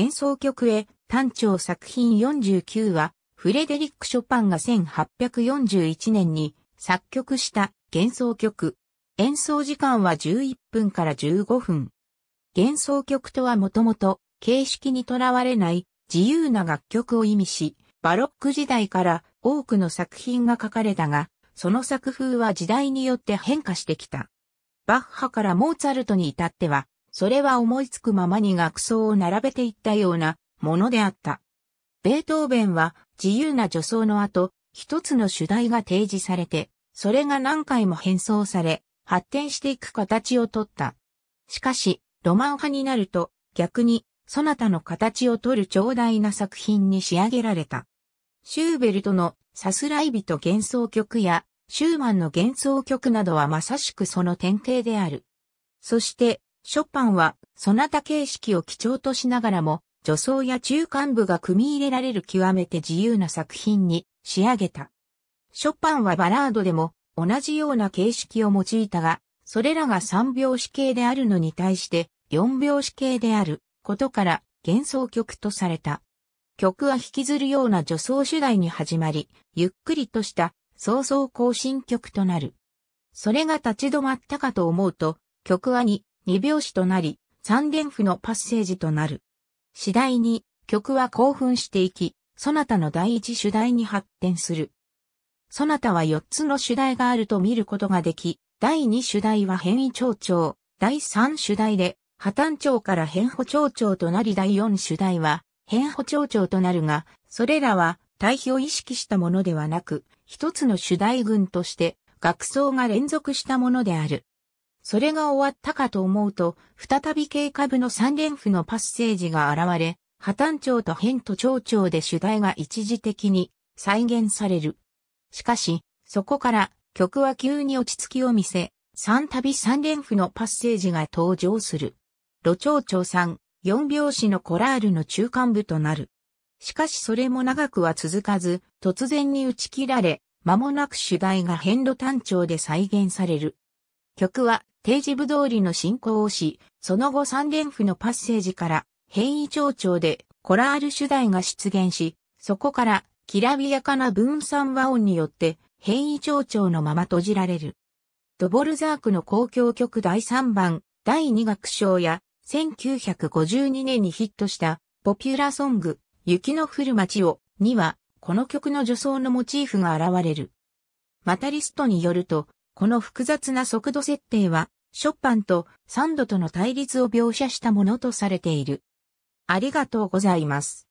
幻想曲へ、単調作品49は、フレデリック・ショパンが1841年に作曲した幻想曲。演奏時間は11分から15分。幻想曲とはもともと形式にとらわれない自由な楽曲を意味し、バロック時代から多くの作品が書かれたが、その作風は時代によって変化してきた。バッハからモーツァルトに至っては、それは思いつくままに楽奏を並べていったようなものであった。ベートーベンは自由な助走の後、一つの主題が提示されて、それが何回も変装され、発展していく形をとった。しかし、ロマン派になると、逆に、そなたの形をとる長大な作品に仕上げられた。シューベルトのさすらい人幻想曲や、シューマンの幻想曲などはまさしくその典型である。そして、ショパンは、そなた形式を基調としながらも、女装や中間部が組み入れられる極めて自由な作品に仕上げた。ショパンはバラードでも同じような形式を用いたが、それらが3拍子形であるのに対して4拍子形であることから幻想曲とされた。曲は引きずるような女装主題に始まり、ゆっくりとした早々行進曲となる。それが立ち止まったかと思うと、曲は2、二拍子となり、三連符のパッセージとなる。次第に曲は興奮していき、そなたの第一主題に発展する。そなたは四つの主題があると見ることができ、第二主題は変異蝶調、第三主題で破綻調から変歩長調となり第四主題は変歩長調となるが、それらは対比を意識したものではなく、一つの主題群として学奏が連続したものである。それが終わったかと思うと、再び軽下部の三連符のパッセージが現れ、破綻調と変と長調で主題が一時的に再現される。しかし、そこから曲は急に落ち着きを見せ、三度三連符のパッセージが登場する。路長長三、四拍子のコラールの中間部となる。しかしそれも長くは続かず、突然に打ち切られ、間もなく主題が変路単調で再現される。曲は定時部通りの進行をし、その後三連符のパッセージから変異蝶調でコラール主題が出現し、そこからきらびやかな分散和音によって変異蝶調のまま閉じられる。ドボルザークの交響曲第3番、第2楽章や、1952年にヒットしたポピュラーソング、雪の降る街を、には、この曲の女装のモチーフが現れる。またリストによると、この複雑な速度設定は、ショパンとサンドとの対立を描写したものとされている。ありがとうございます。